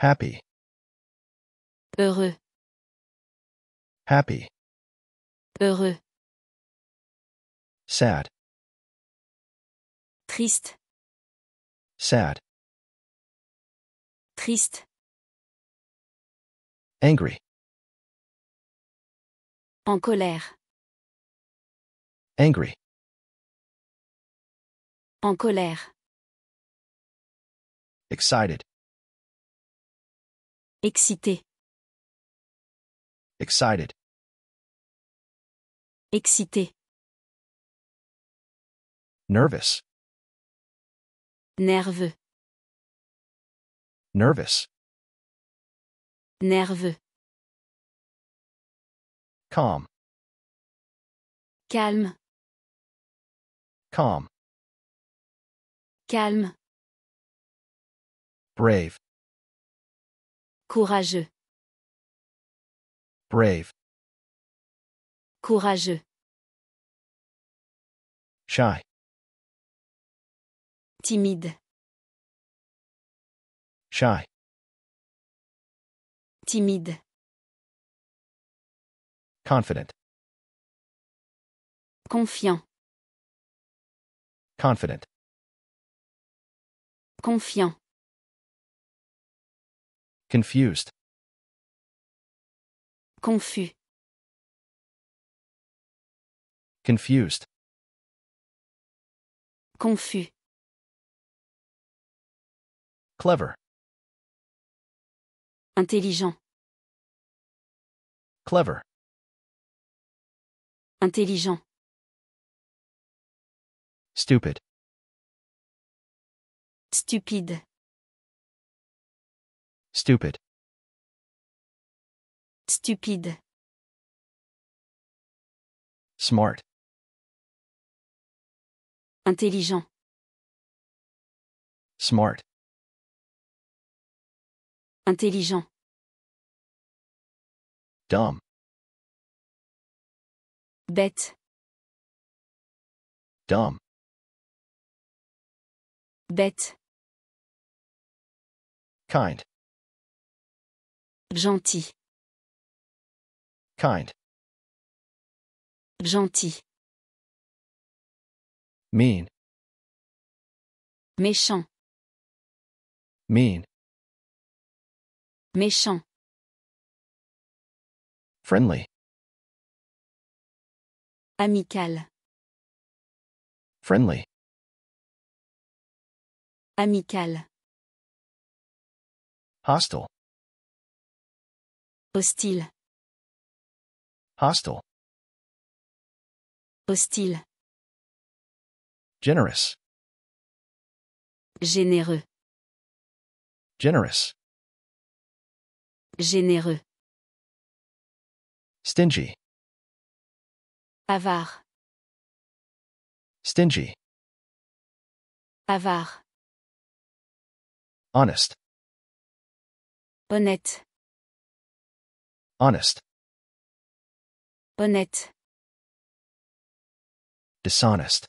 Happy. Heureux. Happy. Heureux. Sad. Triste. Sad. Triste. Angry. En colère. Angry. En colère. Excited. Excité. Excited. Excité. Nervous. Nerveux. Nervous. Nerveux. Calm. Calm. Calm. Calm. Brave. Courageux. Brave. Courageux. Shy. Timide. Shy. Timide. Confident. Confiant. Confident. Confiant. confused confus confused confus clever intelligent clever intelligent stupid stupide Stupid. Stupid. Smart. Intelligent. Smart. Intelligent. Dumb. Bête. Dumb. Bête. Kind. Gentil. Kind. Gentil. Mean. Méchant. Mean. Méchant. Friendly. Amical. Friendly. Amical. Hostile. Hostile. Hostile. Hostile. Generous. Généreux. Generous. Généreux. Stingy. Avare. Stingy. Avare. Honest. Honnête. Honest. Honnête. Dishonest.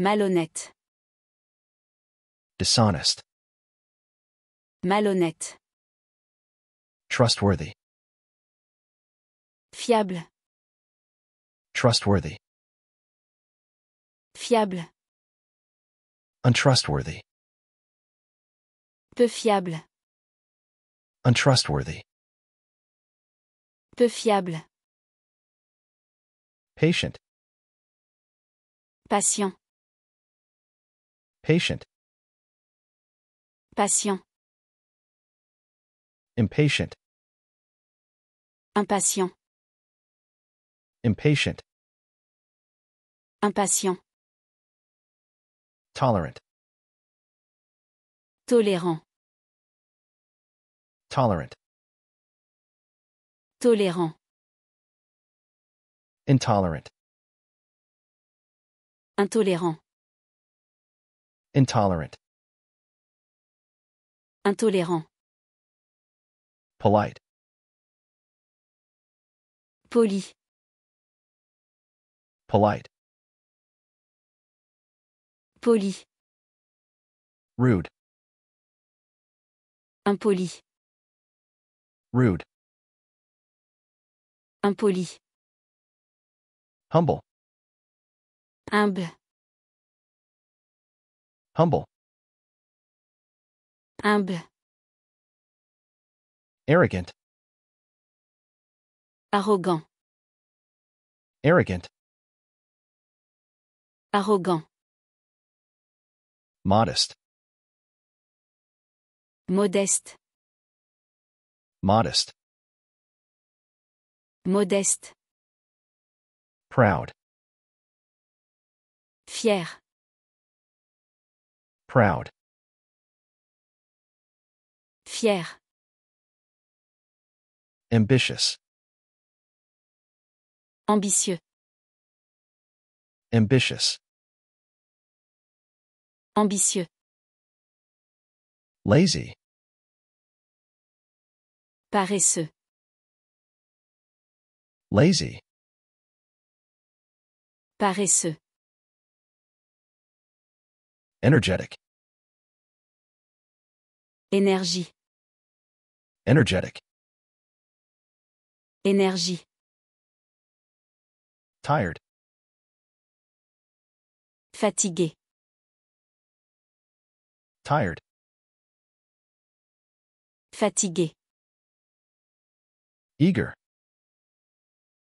Malhonnête. Dishonest. Malhonnête. Trustworthy. Fiable. Trustworthy. Fiable. Untrustworthy. Peu fiable. Untrustworthy. Peu fiable. Patient. Patient. Patient. Patient. Impatient. Impatient. Impatient. Impatient. Tolerant. Tolérant. Tolerant. Intolérant. Intolérant. Intolérant. Intolérant. Polite. Poli. Polite. Poli. Rude. Impoli. Rude. Impoli. Humble. Humble. Humble. Humble. Arrogant. Arrogant. Arrogant. Modeste. Modest. Modeste. Modest. Modeste. Proud. Fier. Proud. Fier. Ambitious. Ambitieux. Ambitious. Ambitieux. Lazy. Paresseux. Lazy. Paresseux. Energetic. Énergie. Energetic. Énergie. Tired. Fatigué. Tired. Fatigué. Eager.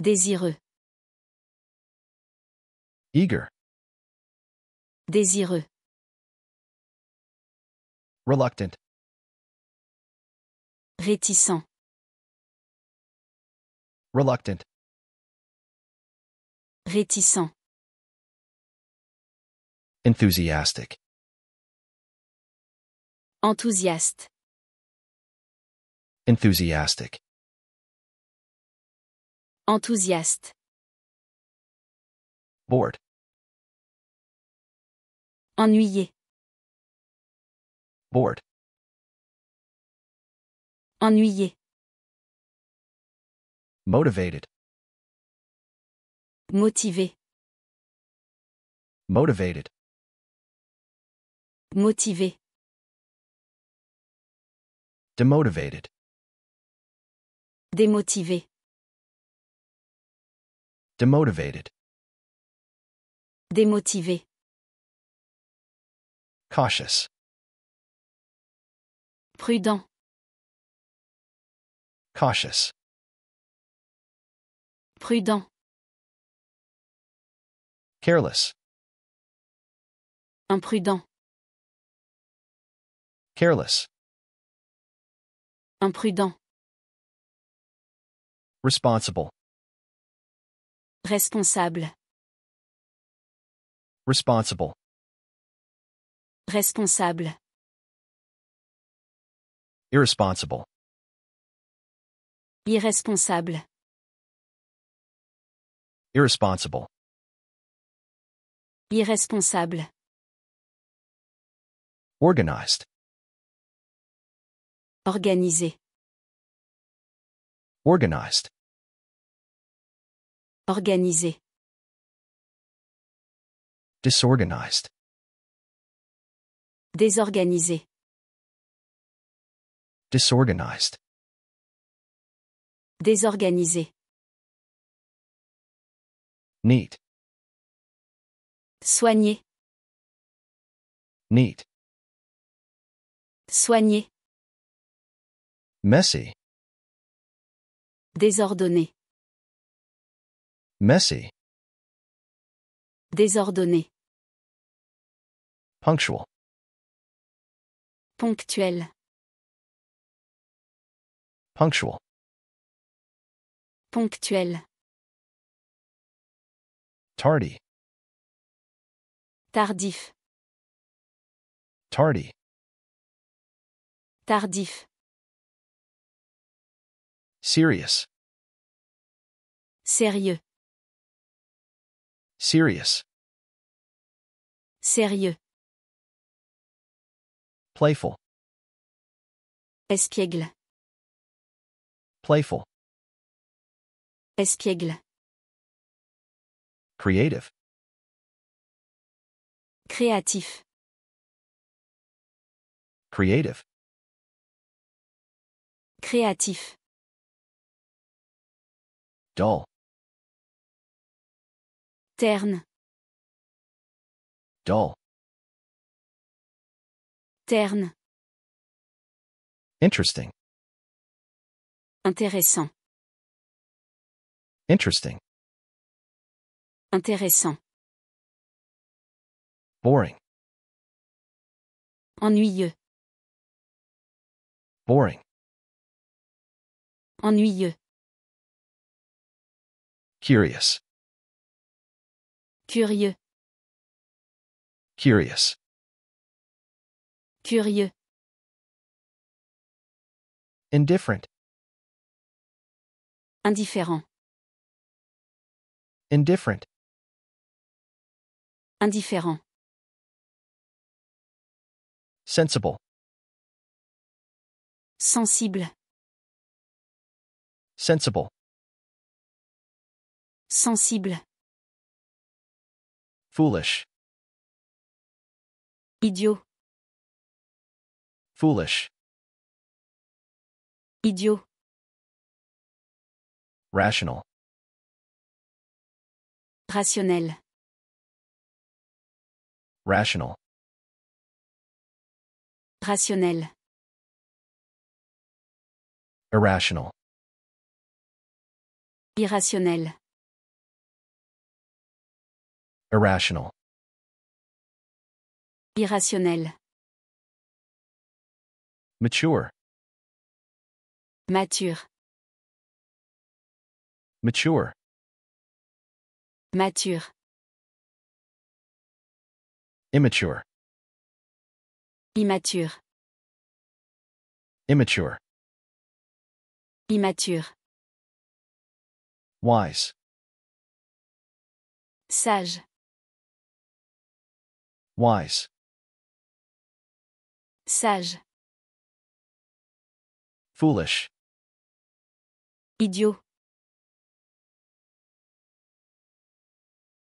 Désireux. Eager. Désireux. Reluctant. Réticent. Reluctant. Réticent. Enthusiastic. Enthousiaste. Enthusiastic. Enthousiaste. Bored. Ennuyé. Bored. Ennuyé. Motivated. Motivé. Motivated. Motivé. Demotivated. Démotivé. demotivated. Démotivé. Cautious. Prudent. Cautious. Prudent. Careless. Imprudent. Careless. Imprudent. Responsible. Responsable. Responsible. Responsable. Irresponsable Irresponsable. Irresponsible. Irresponsable. Organized. Organisé. Organized. Organisé. Disorganized. Désorganisé. Disorganized. Désorganisé. Neat. Soigné. Neat. Soigné. Messy. Désordonné. Messy. Désordonné. Punctual. Ponctuel. Punctual. Ponctuel. Tardy. Tardif. Tardy. Tardif. Serious. Sérieux. Serious. Sérieux. Playful. Espiègle. Playful. Espiègle. Creative. Créatif. Creative. Créatif. Dull. Terne. Dull. Terne. Interesting. Intéressant. Interesting. Intéressant. Boring. Ennuyeux. Boring. Ennuyeux. Curious. Curieux. Curious. Curieux. Indifferent. Indifférent. Indifferent. Indifférent. Sensible. Sensible. Sensible. Sensible. Foolish. Idiot. Foolish. Idiot. Rational. Rationnel. Rational. Rationnel. Irrational. Irrationnel. irrational irrationnel mature mature mature mature immature immature immature immature wise sage Wise. Sage. Foolish. Idiot.